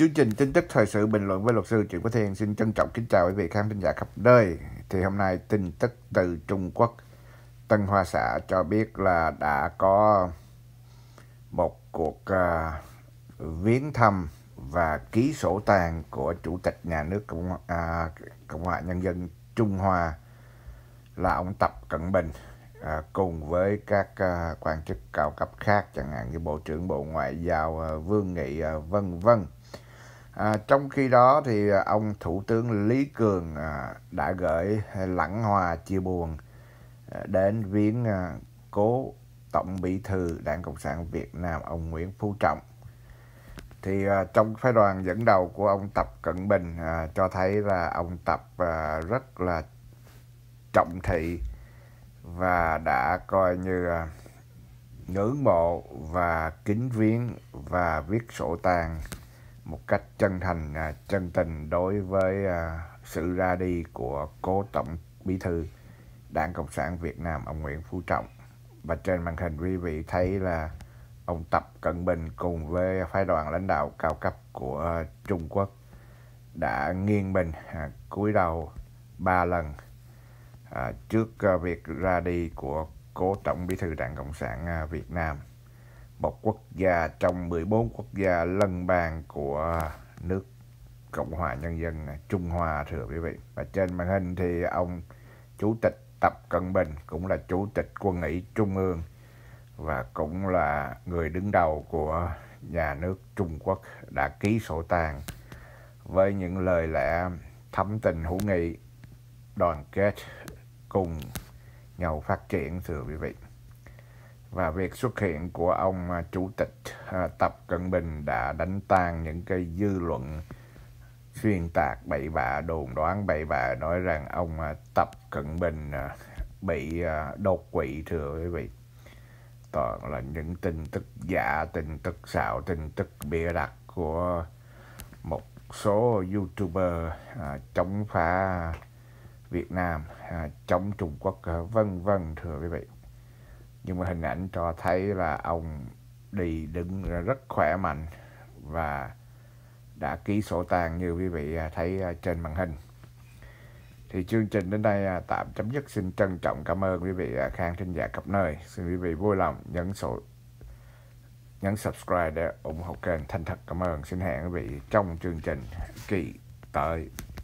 Chương trình tin tức thời sự bình luận với luật sư triệu Quốc Thiên xin trân trọng kính chào quý vị khán thính giả khắp nơi. Thì hôm nay tin tức từ Trung Quốc, Tân Hoa Xã cho biết là đã có một cuộc uh, viếng thăm và ký sổ tang của Chủ tịch Nhà nước Cộng, uh, Cộng hòa Nhân dân Trung Hoa là ông Tập Cận Bình uh, cùng với các uh, quan chức cao cấp khác chẳng hạn như Bộ trưởng Bộ Ngoại giao uh, Vương Nghị uh, vân vân. À, trong khi đó thì à, ông Thủ tướng Lý Cường à, đã gửi lãng hòa chia buồn à, đến viếng à, cố Tổng Bí thư Đảng Cộng sản Việt Nam ông Nguyễn Phú Trọng. Thì à, trong phái đoàn dẫn đầu của ông Tập Cận Bình à, cho thấy là ông Tập à, rất là trọng thị và đã coi như à, ngưỡng mộ và kính viếng và viết sổ tang một cách chân thành à, chân tình đối với à, sự ra đi của cố tổng bí thư Đảng Cộng sản Việt Nam ông Nguyễn Phú Trọng và trên màn hình quý vị thấy là ông Tập Cận Bình cùng với phái đoàn lãnh đạo cao cấp của Trung Quốc đã nghiêng mình à, cúi đầu ba lần trước việc ra đi của cố tổng bí thư Đảng Cộng sản Việt Nam một quốc gia trong 14 quốc gia lân bang của nước Cộng hòa Nhân dân Trung Hoa thưa quý vị. Và trên màn hình thì ông Chủ tịch Tập Cận Bình cũng là Chủ tịch Quân ủy Trung ương và cũng là người đứng đầu của nhà nước Trung Quốc đã ký sổ tang với những lời lẽ thấm tình hữu nghị đoàn kết cùng nhau phát triển thưa quý vị và việc xuất hiện của ông à, chủ tịch à, Tập Cận Bình đã đánh tan những cái dư luận xuyên tạc bậy bạ đồn đoán bậy bạ nói rằng ông à, Tập Cận Bình bị đột quỵ thưa quý vị toàn là những tin tức giả tin tức xạo tin tức bịa đặt của một số youtuber chống phá Việt Nam chống Trung Quốc vân vân thưa quý vị nhưng mà hình ảnh cho thấy là ông đi đứng rất khỏe mạnh và đã ký sổ tang như quý vị à, thấy à, trên màn hình thì chương trình đến đây à, tạm chấm dứt xin trân trọng cảm ơn quý vị khán thính giả khắp nơi xin quý vị vui lòng nhấn sổ nhấn subscribe để ủng hộ kênh thanh thật cảm ơn xin hẹn quý vị trong chương trình kỳ tới